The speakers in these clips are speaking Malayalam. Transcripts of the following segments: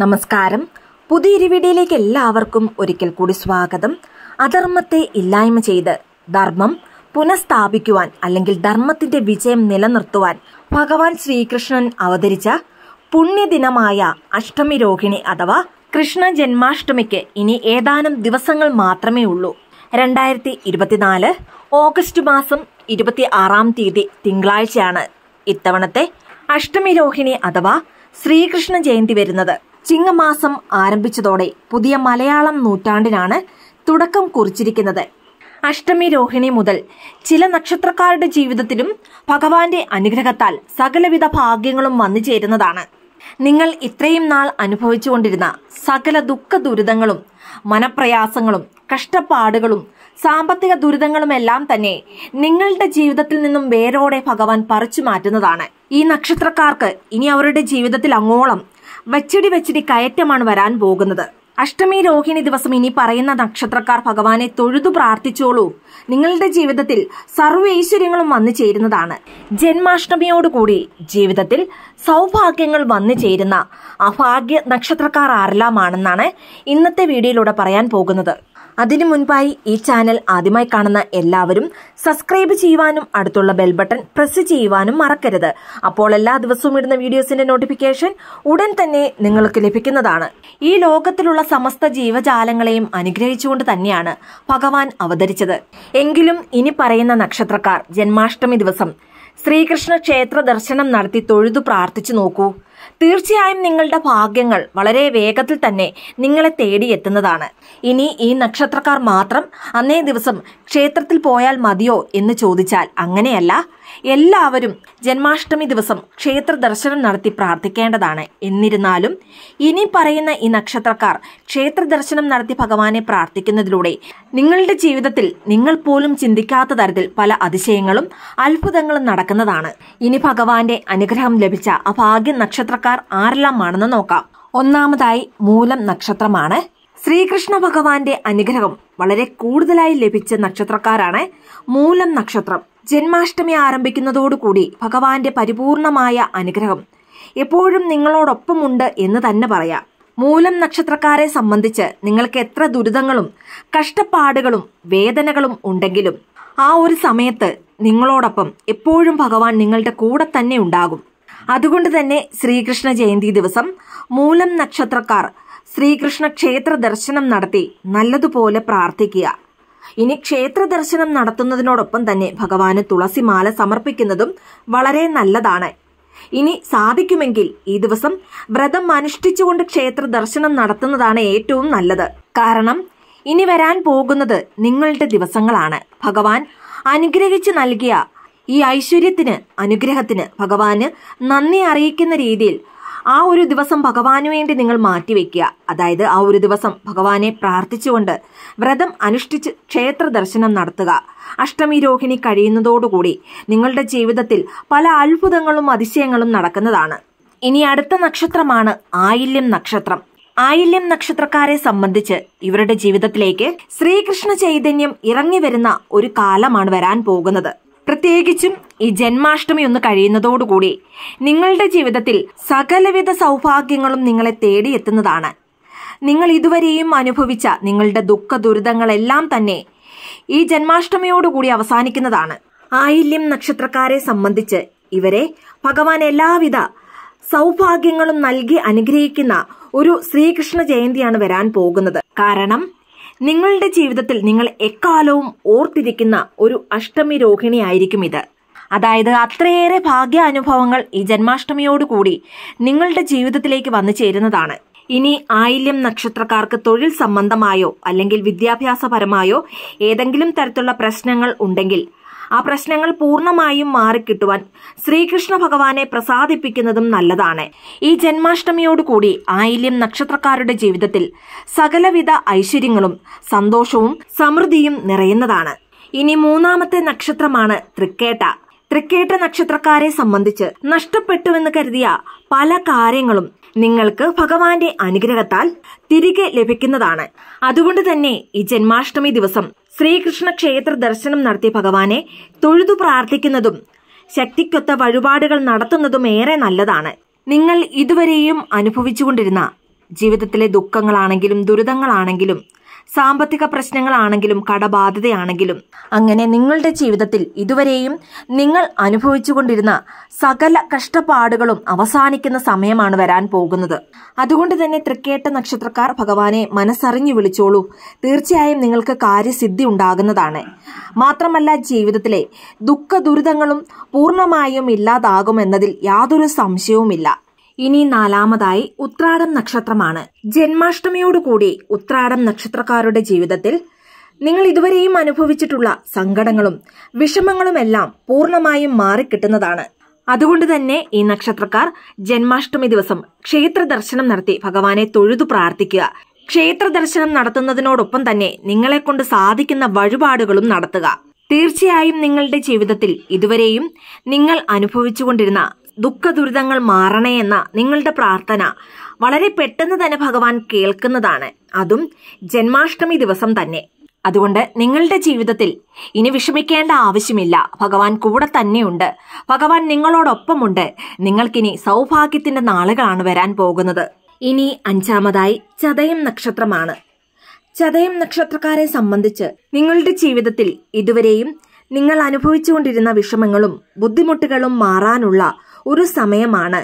നമസ്കാരം പുതിയൊരു വീഡിയോയിലേക്ക് എല്ലാവർക്കും ഒരിക്കൽ കൂടി സ്വാഗതം അധർമ്മത്തെ ഇല്ലായ്മ ചെയ്ത് ധർമ്മം പുനഃസ്ഥാപിക്കുവാൻ അല്ലെങ്കിൽ ധർമ്മത്തിന്റെ വിജയം നിലനിർത്തുവാൻ ഭഗവാൻ ശ്രീകൃഷ്ണൻ അവതരിച്ച പുണ്യദിനമായ അഷ്ടമി രോഹിണി അഥവാ കൃഷ്ണ ജന്മാഷ്ടമിക്ക് ഇനി ഏതാനും ദിവസങ്ങൾ മാത്രമേ ഉള്ളൂ രണ്ടായിരത്തി ഇരുപത്തിനാല് ഓഗസ്റ്റ് മാസം ഇരുപത്തി ആറാം തീയതി തിങ്കളാഴ്ചയാണ് ഇത്തവണത്തെ അഷ്ടമി രോഹിണി അഥവാ ശ്രീകൃഷ്ണ ജയന്തി വരുന്നത് ചിങ്ങമാസം ആരംഭിച്ചതോടെ പുതിയ മലയാളം നൂറ്റാണ്ടിനാണ് തുടക്കം കുറിച്ചിരിക്കുന്നത് അഷ്ടമി രോഹിണി മുതൽ ചില നക്ഷത്രക്കാരുടെ ജീവിതത്തിലും ഭഗവാന്റെ അനുഗ്രഹത്താൽ സകലവിധ ഭാഗ്യങ്ങളും വന്നു ചേരുന്നതാണ് നിങ്ങൾ ഇത്രയും നാൾ അനുഭവിച്ചുകൊണ്ടിരുന്ന സകല ദുഃഖ ദുരിതങ്ങളും മനപ്രയാസങ്ങളും കഷ്ടപ്പാടുകളും സാമ്പത്തിക ദുരിതങ്ങളുമെല്ലാം തന്നെ നിങ്ങളുടെ ജീവിതത്തിൽ നിന്നും വേരോടെ ഭഗവാൻ പറിച്ചു മാറ്റുന്നതാണ് ഈ നക്ഷത്രക്കാർക്ക് ഇനി അവരുടെ ജീവിതത്തിൽ അങ്ങോളം വച്ചടി വച്ചടി കയറ്റമാണ് വരാൻ പോകുന്നത് അഷ്ടമി രോഹിണി ദിവസം ഇനി പറയുന്ന നക്ഷത്രക്കാർ ഭഗവാനെ തൊഴുതു പ്രാർത്ഥിച്ചോളൂ നിങ്ങളുടെ ജീവിതത്തിൽ സർവ്വ ഐശ്വര്യങ്ങളും വന്നു ചേരുന്നതാണ് ജന്മാഷ്ടമിയോടുകൂടി ജീവിതത്തിൽ സൗഭാഗ്യങ്ങൾ വന്നു ചേരുന്ന അഭാഗ്യ നക്ഷത്രക്കാർ ആരെല്ലാമാണെന്നാണ് ഇന്നത്തെ വീഡിയോയിലൂടെ പറയാൻ പോകുന്നത് അതിനു മുൻപായി ഈ ചാനൽ ആദ്യമായി കാണുന്ന എല്ലാവരും സബ്സ്ക്രൈബ് ചെയ്യുവാനും അടുത്തുള്ള ബെൽ ബട്ടൺ പ്രസ് ചെയ്യുവാനും മറക്കരുത് അപ്പോൾ എല്ലാ ദിവസവും ഇടുന്ന വീഡിയോസിന്റെ നോട്ടിഫിക്കേഷൻ ഉടൻ തന്നെ നിങ്ങൾക്ക് ലഭിക്കുന്നതാണ് ഈ ലോകത്തിലുള്ള സമസ്ത ജീവജാലങ്ങളെയും അനുഗ്രഹിച്ചുകൊണ്ട് തന്നെയാണ് ഭഗവാൻ അവതരിച്ചത് എങ്കിലും ഇനി പറയുന്ന നക്ഷത്രക്കാർ ജന്മാഷ്ടമി ദിവസം ശ്രീകൃഷ്ണ ക്ഷേത്ര ദർശനം നടത്തി തൊഴുതു പ്രാർത്ഥിച്ചു നോക്കൂ തീർച്ചയായും നിങ്ങളുടെ ഭാഗ്യങ്ങൾ വളരെ വേഗത്തിൽ തന്നെ നിങ്ങളെ തേടിയെത്തുന്നതാണ് ഇനി ഈ നക്ഷത്രക്കാർ മാത്രം അന്നേ ദിവസം ക്ഷേത്രത്തിൽ പോയാൽ മതിയോ എന്ന് ചോദിച്ചാൽ അങ്ങനെയല്ല എല്ലാവരും ജന്മാഷ്ടമി ദിവസം ക്ഷേത്ര ദർശനം നടത്തി പ്രാർത്ഥിക്കേണ്ടതാണ് എന്നിരുന്നാലും ഇനി പറയുന്ന ഈ നക്ഷത്രക്കാർ ക്ഷേത്ര ദർശനം നടത്തി ഭഗവാനെ പ്രാർത്ഥിക്കുന്നതിലൂടെ നിങ്ങളുടെ ജീവിതത്തിൽ നിങ്ങൾ പോലും ചിന്തിക്കാത്ത തരത്തിൽ പല അതിശയങ്ങളും അത്ഭുതങ്ങളും നടക്കുന്നതാണ് ഇനി ഭഗവാന്റെ അനുഗ്രഹം ലഭിച്ച ആ ഭാഗ്യ നക്ഷത്ര നക്ഷത്രക്കാർ ആരെല്ലാമാണെന്ന് നോക്കാം ഒന്നാമതായി മൂലം നക്ഷത്രമാണ് ശ്രീകൃഷ്ണ ഭഗവാന്റെ അനുഗ്രഹം വളരെ കൂടുതലായി ലഭിച്ച നക്ഷത്രക്കാരാണ് മൂലം നക്ഷത്രം ജന്മാഷ്ടമി ആരംഭിക്കുന്നതോടുകൂടി ഭഗവാന്റെ പരിപൂർണമായ അനുഗ്രഹം എപ്പോഴും നിങ്ങളോടൊപ്പമുണ്ട് എന്ന് തന്നെ പറയാം മൂലം നക്ഷത്രക്കാരെ സംബന്ധിച്ച് നിങ്ങൾക്ക് എത്ര ദുരിതങ്ങളും കഷ്ടപ്പാടുകളും വേദനകളും ഉണ്ടെങ്കിലും ആ ഒരു സമയത്ത് നിങ്ങളോടൊപ്പം എപ്പോഴും ഭഗവാൻ നിങ്ങളുടെ കൂടെ തന്നെ ഉണ്ടാകും അതുകൊണ്ട് തന്നെ ശ്രീകൃഷ്ണ ജയന്തി ദിവസം മൂലം നക്ഷത്രക്കാർ ശ്രീകൃഷ്ണ ക്ഷേത്ര ദർശനം നടത്തി നല്ലതുപോലെ പ്രാർത്ഥിക്കുക ഇനി ക്ഷേത്ര ദർശനം നടത്തുന്നതിനോടൊപ്പം തന്നെ ഭഗവാന് തുളസിമാല സമർപ്പിക്കുന്നതും വളരെ നല്ലതാണ് ഇനി സാധിക്കുമെങ്കിൽ ഈ ദിവസം വ്രതം അനുഷ്ഠിച്ചുകൊണ്ട് ക്ഷേത്ര ദർശനം നടത്തുന്നതാണ് ഏറ്റവും നല്ലത് കാരണം ഇനി വരാൻ പോകുന്നത് നിങ്ങളുടെ ദിവസങ്ങളാണ് ഭഗവാൻ അനുഗ്രഹിച്ചു നൽകിയ ഈ ഐശ്വര്യത്തിന് അനുഗ്രഹത്തിന് ഭഗവാന് നന്ദി അറിയിക്കുന്ന രീതിയിൽ ആ ഒരു ദിവസം ഭഗവാന് വേണ്ടി നിങ്ങൾ മാറ്റിവെക്കുക അതായത് ആ ഒരു ദിവസം ഭഗവാനെ പ്രാർത്ഥിച്ചുകൊണ്ട് വ്രതം അനുഷ്ഠിച്ച് ക്ഷേത്ര ദർശനം നടത്തുക അഷ്ടമി രോഹിണി കഴിയുന്നതോടുകൂടി നിങ്ങളുടെ ജീവിതത്തിൽ പല അത്ഭുതങ്ങളും അതിശയങ്ങളും നടക്കുന്നതാണ് ഇനി അടുത്ത നക്ഷത്രമാണ് ആയില്യം നക്ഷത്രം ആയില്യം നക്ഷത്രക്കാരെ സംബന്ധിച്ച് ഇവരുടെ ജീവിതത്തിലേക്ക് ശ്രീകൃഷ്ണ ചൈതന്യം ഇറങ്ങി വരുന്ന ഒരു കാലമാണ് വരാൻ പോകുന്നത് പ്രത്യേകിച്ചും ഈ ജന്മാഷ്ടമി ഒന്ന് കഴിയുന്നതോടുകൂടി നിങ്ങളുടെ ജീവിതത്തിൽ സകലവിധ സൗഭാഗ്യങ്ങളും നിങ്ങളെ തേടിയെത്തുന്നതാണ് നിങ്ങൾ ഇതുവരെയും അനുഭവിച്ച നിങ്ങളുടെ ദുഃഖ ദുരിതങ്ങളെല്ലാം തന്നെ ഈ ജന്മാഷ്ടമിയോടുകൂടി അവസാനിക്കുന്നതാണ് ആയില്യം നക്ഷത്രക്കാരെ സംബന്ധിച്ച് ഇവരെ ഭഗവാൻ എല്ലാവിധ സൗഭാഗ്യങ്ങളും നൽകി അനുഗ്രഹിക്കുന്ന ഒരു ശ്രീകൃഷ്ണ ജയന്തിയാണ് വരാൻ പോകുന്നത് കാരണം നിങ്ങളുടെ ജീവിതത്തിൽ നിങ്ങൾ എക്കാലവും ഓർത്തിരിക്കുന്ന ഒരു അഷ്ടമി രോഹിണിയായിരിക്കും ഇത് അതായത് അത്രയേറെ ഭാഗ്യാനുഭവങ്ങൾ ഈ ജന്മാഷ്ടമിയോടുകൂടി നിങ്ങളുടെ ജീവിതത്തിലേക്ക് വന്നു ചേരുന്നതാണ് ഇനി ആയില്യം നക്ഷത്രക്കാർക്ക് തൊഴിൽ സംബന്ധമായോ അല്ലെങ്കിൽ വിദ്യാഭ്യാസപരമായോ ഏതെങ്കിലും തരത്തിലുള്ള പ്രശ്നങ്ങൾ ഉണ്ടെങ്കിൽ ആ പ്രശ്നങ്ങൾ പൂർണ്ണമായും മാറിക്കിട്ടുവാൻ ശ്രീകൃഷ്ണ ഭഗവാനെ പ്രസാദിപ്പിക്കുന്നതും നല്ലതാണ് ഈ ജന്മാഷ്ടമിയോടുകൂടി ആയില്യം നക്ഷത്രക്കാരുടെ ജീവിതത്തിൽ സകലവിധ ഐശ്വര്യങ്ങളും സന്തോഷവും സമൃദ്ധിയും നിറയുന്നതാണ് ഇനി മൂന്നാമത്തെ നക്ഷത്രമാണ് തൃക്കേട്ട തൃക്കേട്ട നക്ഷത്രക്കാരെ സംബന്ധിച്ച് നഷ്ടപ്പെട്ടുവെന്ന് കരുതിയ പല കാര്യങ്ങളും നിങ്ങൾക്ക് ഭഗവാന്റെ അനുഗ്രഹത്താൽ തിരികെ ലഭിക്കുന്നതാണ് അതുകൊണ്ട് തന്നെ ഈ ജന്മാഷ്ടമി ദിവസം ശ്രീകൃഷ്ണ ക്ഷേത്ര ദർശനം നടത്തി ഭഗവാനെ തൊഴുതു പ്രാർത്ഥിക്കുന്നതും ശക്തിക്കൊത്ത വഴിപാടുകൾ നടത്തുന്നതും ഏറെ നല്ലതാണ് നിങ്ങൾ ഇതുവരെയും അനുഭവിച്ചുകൊണ്ടിരുന്ന ജീവിതത്തിലെ ദുഃഖങ്ങളാണെങ്കിലും ദുരിതങ്ങളാണെങ്കിലും സാമ്പത്തിക പ്രശ്നങ്ങളാണെങ്കിലും കടബാധ്യതയാണെങ്കിലും അങ്ങനെ നിങ്ങളുടെ ജീവിതത്തിൽ ഇതുവരെയും നിങ്ങൾ അനുഭവിച്ചുകൊണ്ടിരുന്ന സകല കഷ്ടപ്പാടുകളും അവസാനിക്കുന്ന സമയമാണ് വരാൻ പോകുന്നത് അതുകൊണ്ട് തന്നെ തൃക്കേട്ട നക്ഷത്രക്കാർ ഭഗവാനെ മനസ്സറിഞ്ഞു വിളിച്ചോളൂ തീർച്ചയായും നിങ്ങൾക്ക് കാര്യസിദ്ധി ഉണ്ടാകുന്നതാണ് മാത്രമല്ല ജീവിതത്തിലെ ദുഃഖ ദുരിതങ്ങളും പൂർണ്ണമായും ഇല്ലാതാകുമെന്നതിൽ യാതൊരു സംശയവുമില്ല ഇനി നാലാമതായി ഉത്രാടം നക്ഷത്രമാണ് ജന്മാഷ്ടമിയോടുകൂടി ഉത്രാടം നക്ഷത്രക്കാരുടെ ജീവിതത്തിൽ നിങ്ങൾ ഇതുവരെയും അനുഭവിച്ചിട്ടുള്ള സങ്കടങ്ങളും വിഷമങ്ങളുമെല്ലാം പൂർണ്ണമായും മാറിക്കിട്ടുന്നതാണ് അതുകൊണ്ട് തന്നെ ഈ നക്ഷത്രക്കാർ ജന്മാഷ്ടമി ദിവസം ക്ഷേത്ര ദർശനം നടത്തി ഭഗവാനെ തൊഴുതു പ്രാർത്ഥിക്കുക ക്ഷേത്ര ദർശനം നടത്തുന്നതിനോടൊപ്പം തന്നെ നിങ്ങളെ കൊണ്ട് സാധിക്കുന്ന വഴിപാടുകളും നടത്തുക തീർച്ചയായും നിങ്ങളുടെ ജീവിതത്തിൽ ഇതുവരെയും നിങ്ങൾ അനുഭവിച്ചുകൊണ്ടിരുന്ന ദുഃഖദുരിതങ്ങൾ മാറണേ എന്ന നിങ്ങളുടെ പ്രാർത്ഥന വളരെ പെട്ടെന്ന് തന്നെ ഭഗവാൻ കേൾക്കുന്നതാണ് അതും ജന്മാഷ്ടമി ദിവസം തന്നെ അതുകൊണ്ട് നിങ്ങളുടെ ജീവിതത്തിൽ ഇനി വിഷമിക്കേണ്ട ആവശ്യമില്ല ഭഗവാൻ കൂടെ തന്നെയുണ്ട് ഭഗവാൻ നിങ്ങളോടൊപ്പമുണ്ട് നിങ്ങൾക്കിനി സൗഭാഗ്യത്തിന്റെ നാളുകളാണ് വരാൻ പോകുന്നത് ഇനി അഞ്ചാമതായി ചതയം നക്ഷത്രമാണ് ചതയം നക്ഷത്രക്കാരെ സംബന്ധിച്ച് നിങ്ങളുടെ ജീവിതത്തിൽ ഇതുവരെയും നിങ്ങൾ അനുഭവിച്ചുകൊണ്ടിരുന്ന വിഷമങ്ങളും ബുദ്ധിമുട്ടുകളും മാറാനുള്ള ഒരു സമയമാണ്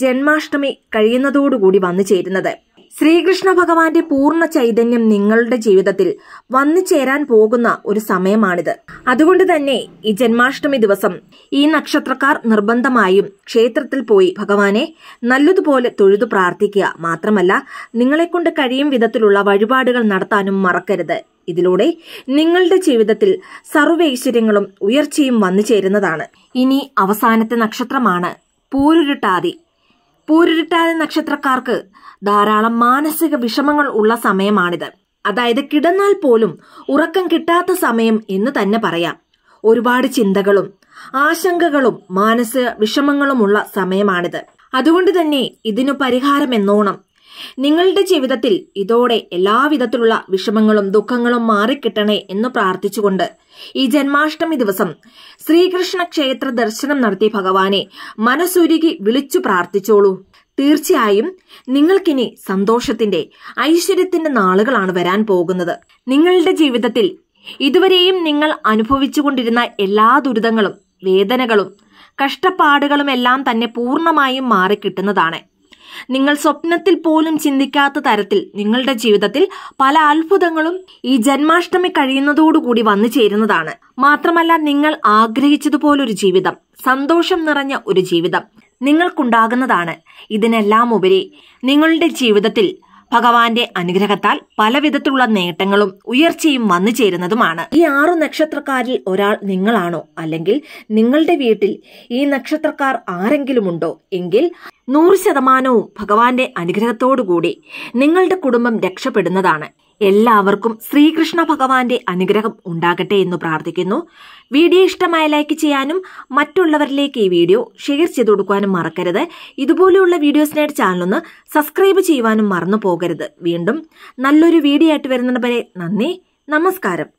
ജന്മാഷ്ടമി കഴിയുന്നതോടുകൂടി വന്നു ചേരുന്നത് ശ്രീകൃഷ്ണ ഭഗവാന്റെ പൂർണ്ണ ചൈതന്യം നിങ്ങളുടെ ജീവിതത്തിൽ വന്നു ചേരാൻ പോകുന്ന ഒരു സമയമാണിത് അതുകൊണ്ട് തന്നെ ഈ ജന്മാഷ്ടമി ദിവസം ഈ നക്ഷത്രക്കാർ നിർബന്ധമായും ക്ഷേത്രത്തിൽ പോയി ഭഗവാനെ നല്ലതുപോലെ തൊഴുതു പ്രാർത്ഥിക്കുക മാത്രമല്ല നിങ്ങളെക്കൊണ്ട് കഴിയും വിധത്തിലുള്ള വഴിപാടുകൾ നടത്താനും മറക്കരുത് ഇതിലൂടെ നിങ്ങളുടെ ജീവിതത്തിൽ സർവൈശ്വര്യങ്ങളും ഉയർച്ചയും വന്നു ചേരുന്നതാണ് ഇനി അവസാനത്തെ നക്ഷത്രമാണ് പൂരുരുട്ടാതി പൂരിട്ടാതെ നക്ഷത്രക്കാർക്ക് ധാരാളം മാനസിക വിഷമങ്ങൾ ഉള്ള സമയമാണിത് അതായത് കിടന്നാൽ പോലും ഉറക്കം കിട്ടാത്ത സമയം എന്ന് തന്നെ പറയാം ഒരുപാട് ചിന്തകളും ആശങ്കകളും മാനസിക വിഷമങ്ങളുമുള്ള സമയമാണിത് അതുകൊണ്ട് തന്നെ ഇതിനു പരിഹാരമെന്നോണം നിങ്ങളുടെ ജീവിതത്തിൽ ഇതോടെ എല്ലാവിധത്തിലുള്ള വിഷമങ്ങളും ദുഃഖങ്ങളും മാറിക്കിട്ടണേ എന്ന് പ്രാർത്ഥിച്ചുകൊണ്ട് ഈ ജന്മാഷ്ടമി ദിവസം ശ്രീകൃഷ്ണ ക്ഷേത്ര ദർശനം നടത്തി ഭഗവാനെ മനസ്സുരുകി വിളിച്ചു പ്രാർത്ഥിച്ചോളൂ തീർച്ചയായും നിങ്ങൾക്കിനി സന്തോഷത്തിന്റെ ഐശ്വര്യത്തിന്റെ നാളുകളാണ് വരാൻ പോകുന്നത് നിങ്ങളുടെ ജീവിതത്തിൽ ഇതുവരെയും നിങ്ങൾ അനുഭവിച്ചുകൊണ്ടിരുന്ന എല്ലാ ദുരിതങ്ങളും വേദനകളും കഷ്ടപ്പാടുകളുമെല്ലാം തന്നെ പൂർണ്ണമായും മാറിക്കിട്ടുന്നതാണ് നിങ്ങൾ സ്വപ്നത്തിൽ പോലും ചിന്തിക്കാത്ത തരത്തിൽ നിങ്ങളുടെ ജീവിതത്തിൽ പല അത്ഭുതങ്ങളും ഈ ജന്മാഷ്ടമി കഴിയുന്നതോടുകൂടി വന്നു ചേരുന്നതാണ് മാത്രമല്ല നിങ്ങൾ ആഗ്രഹിച്ചതുപോലൊരു ജീവിതം സന്തോഷം നിറഞ്ഞ ഒരു ജീവിതം നിങ്ങൾക്കുണ്ടാകുന്നതാണ് ഇതിനെല്ലാം ഉപരി നിങ്ങളുടെ ജീവിതത്തിൽ ഭഗവാന്റെ അനുഗ്രഹത്താൽ പലവിധത്തിലുള്ള നേട്ടങ്ങളും ഉയർച്ചയും വന്നു ചേരുന്നതുമാണ് ഈ ആറു നക്ഷത്രക്കാരിൽ ഒരാൾ നിങ്ങളാണോ അല്ലെങ്കിൽ നിങ്ങളുടെ വീട്ടിൽ ഈ നക്ഷത്രക്കാർ ആരെങ്കിലും ഉണ്ടോ എങ്കിൽ നൂറ് ശതമാനവും ഭഗവാന്റെ അനുഗ്രഹത്തോടുകൂടി നിങ്ങളുടെ കുടുംബം രക്ഷപ്പെടുന്നതാണ് എല്ലാവർക്കും ശ്രീകൃഷ്ണ ഭഗവാന്റെ അനുഗ്രഹം ഉണ്ടാകട്ടെ എന്ന് പ്രാർത്ഥിക്കുന്നു വീഡിയോ ഇഷ്ടമായ ലൈക്ക് ചെയ്യാനും മറ്റുള്ളവരിലേക്ക് ഈ വീഡിയോ ഷെയർ ചെയ്ത് കൊടുക്കാനും മറക്കരുത് ഇതുപോലെയുള്ള വീഡിയോസിനായിട്ട് ചാനലൊന്ന് സബ്സ്ക്രൈബ് ചെയ്യുവാനും മറന്നു പോകരുത് വീണ്ടും നല്ലൊരു വീഡിയോ ആയിട്ട് വരുന്നത് നന്ദി നമസ്കാരം